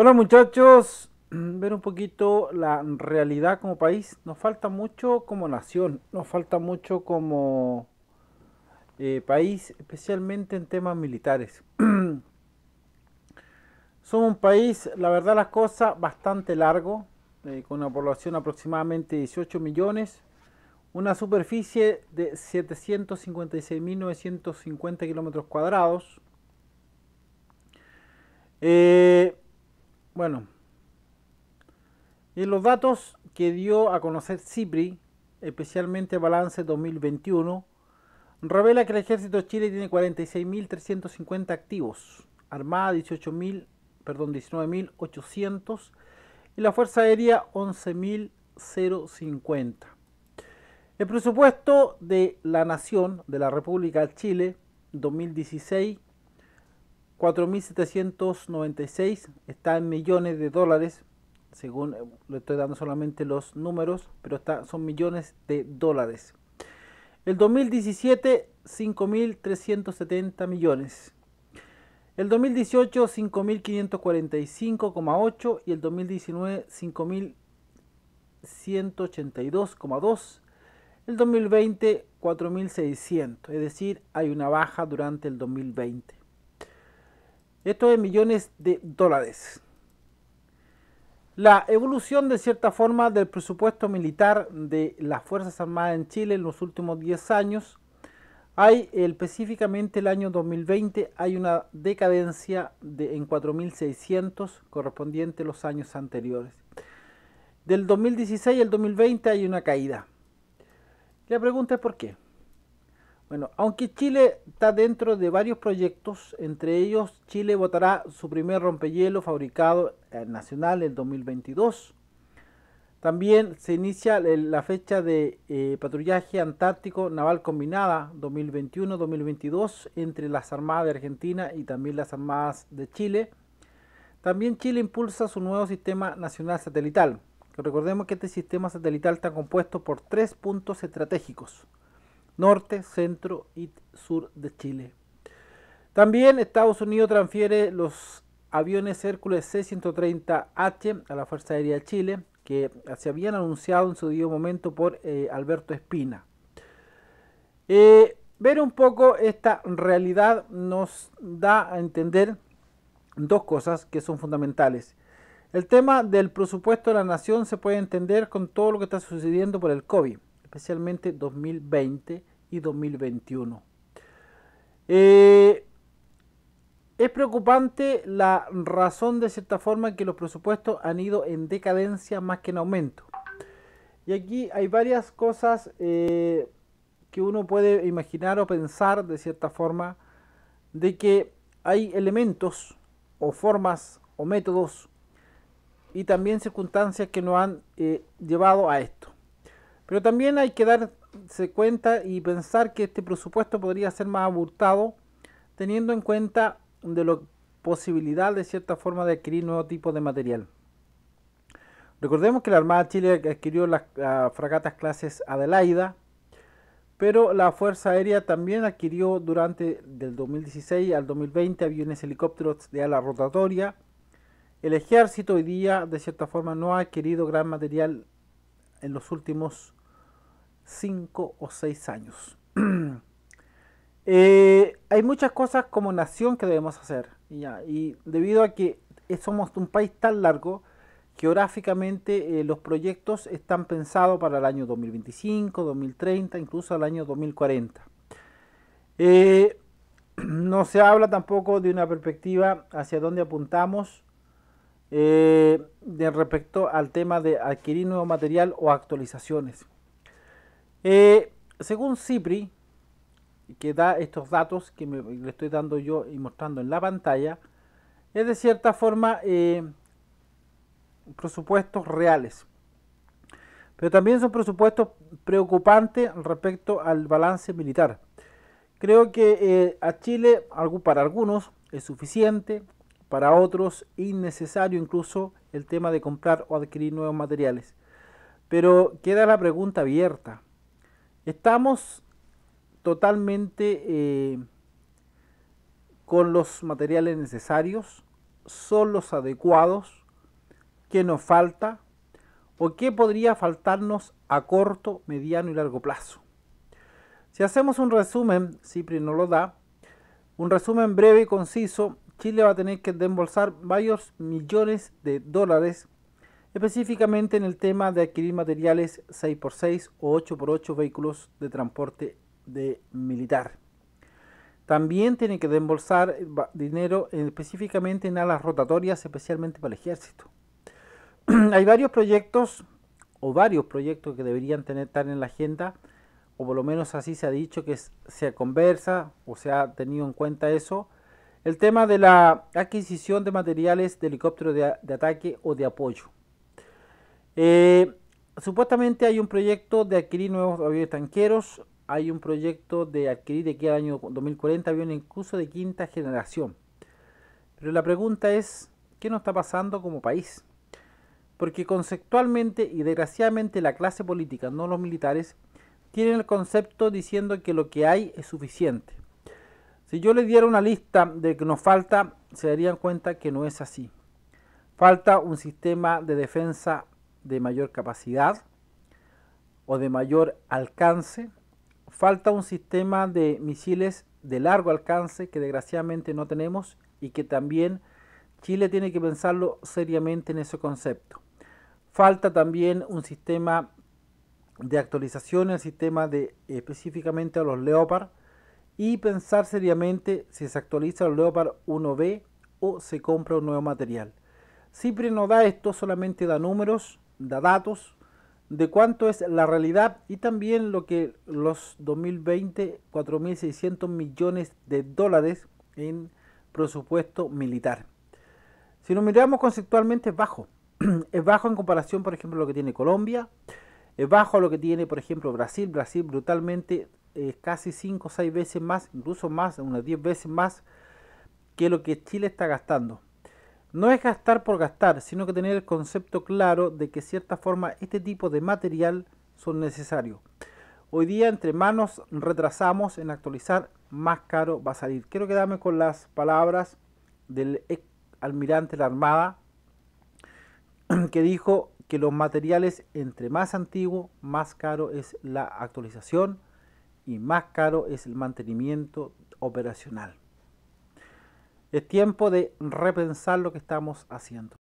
Hola muchachos, mm, ver un poquito la realidad como país. Nos falta mucho como nación, nos falta mucho como eh, país, especialmente en temas militares. Somos un país, la verdad las cosas, bastante largo, eh, con una población aproximadamente 18 millones, una superficie de 756.950 kilómetros cuadrados. Eh, bueno, en los datos que dio a conocer CIPRI, especialmente Balance 2021, revela que el ejército de Chile tiene 46.350 activos, Armada 18.000, perdón, 19.800 y la Fuerza Aérea 11.050. El presupuesto de la Nación de la República de Chile 2016 4.796 está en millones de dólares, según eh, le estoy dando solamente los números, pero está, son millones de dólares. El 2017, 5.370 millones. El 2018, 5.545,8 y el 2019, 5.182,2. El 2020, 4.600, es decir, hay una baja durante el 2020. Esto es millones de dólares. La evolución de cierta forma del presupuesto militar de las Fuerzas Armadas en Chile en los últimos 10 años, hay específicamente el año 2020, hay una decadencia de, en 4.600 correspondiente a los años anteriores. Del 2016 al 2020 hay una caída. La pregunta es por qué. Bueno, aunque Chile está dentro de varios proyectos, entre ellos Chile votará su primer rompehielo fabricado eh, nacional en 2022. También se inicia la fecha de eh, patrullaje antártico naval combinada 2021-2022 entre las Armadas de Argentina y también las Armadas de Chile. También Chile impulsa su nuevo sistema nacional satelital. Recordemos que este sistema satelital está compuesto por tres puntos estratégicos norte, centro y sur de Chile. También Estados Unidos transfiere los aviones Hércules C-130H a la Fuerza Aérea de Chile, que se habían anunciado en su debido momento por eh, Alberto Espina. Eh, ver un poco esta realidad nos da a entender dos cosas que son fundamentales. El tema del presupuesto de la nación se puede entender con todo lo que está sucediendo por el COVID, especialmente 2020, y 2021. Eh, es preocupante la razón de cierta forma que los presupuestos han ido en decadencia más que en aumento. Y aquí hay varias cosas eh, que uno puede imaginar o pensar de cierta forma de que hay elementos o formas o métodos y también circunstancias que nos han eh, llevado a esto. Pero también hay que dar se cuenta y pensar que este presupuesto podría ser más abultado teniendo en cuenta de la posibilidad de cierta forma de adquirir nuevo tipo de material. Recordemos que la Armada de Chile adquirió las fragatas clases Adelaida, pero la Fuerza Aérea también adquirió durante del 2016 al 2020 aviones helicópteros de ala rotatoria. El ejército hoy día de cierta forma no ha adquirido gran material en los últimos 5 o 6 años. Eh, hay muchas cosas como nación que debemos hacer. y debido a que somos un país tan largo, geográficamente eh, los proyectos están pensados para el año 2025, 2030, incluso el año 2040. Eh, no se habla tampoco de una perspectiva hacia dónde apuntamos de respecto al tema de adquirir nuevo material o actualizaciones. Eh, según Cipri, que da estos datos que le estoy dando yo y mostrando en la pantalla, es de cierta forma eh, presupuestos reales. Pero también son presupuestos preocupantes respecto al balance militar. Creo que eh, a Chile, para algunos, es suficiente, para otros, innecesario incluso el tema de comprar o adquirir nuevos materiales. Pero queda la pregunta abierta. Estamos totalmente eh, con los materiales necesarios, son los adecuados, qué nos falta o qué podría faltarnos a corto, mediano y largo plazo. Si hacemos un resumen, Cipri no lo da, un resumen breve y conciso, Chile va a tener que desembolsar varios millones de dólares específicamente en el tema de adquirir materiales 6x6 o 8x8 vehículos de transporte de militar. También tienen que desembolsar eh, dinero específicamente en alas rotatorias, especialmente para el ejército. Hay varios proyectos o varios proyectos que deberían tener estar en la agenda, o por lo menos así se ha dicho que se conversa o se ha tenido en cuenta eso. El tema de la adquisición de materiales de helicóptero de ataque o de apoyo. Eh, supuestamente hay un proyecto de adquirir nuevos aviones tanqueros, hay un proyecto de adquirir de aquí al año 2040 aviones incluso de quinta generación. Pero la pregunta es, ¿qué nos está pasando como país? Porque conceptualmente y desgraciadamente la clase política, no los militares, tienen el concepto diciendo que lo que hay es suficiente. Si yo les diera una lista de que nos falta, se darían cuenta que no es así. Falta un sistema de defensa de mayor capacidad o de mayor alcance. Falta un sistema de misiles de largo alcance que desgraciadamente no tenemos y que también Chile tiene que pensarlo seriamente en ese concepto. Falta también un sistema de actualización, el sistema de específicamente a los Leopard y pensar seriamente si se actualiza el Leopard 1B o se compra un nuevo material. siempre no da esto, solamente da números da datos de cuánto es la realidad y también lo que los 2020 4.600 millones de dólares en presupuesto militar. Si nos miramos conceptualmente es bajo, es bajo en comparación por ejemplo lo que tiene Colombia, es bajo lo que tiene por ejemplo Brasil, Brasil brutalmente es casi 5 o 6 veces más, incluso más, unas 10 veces más que lo que Chile está gastando. No es gastar por gastar, sino que tener el concepto claro de que cierta forma este tipo de material son necesarios. Hoy día entre manos retrasamos en actualizar, más caro va a salir. Quiero quedarme con las palabras del ex almirante de la Armada que dijo que los materiales entre más antiguo, más caro es la actualización y más caro es el mantenimiento operacional. Es tiempo de repensar lo que estamos haciendo.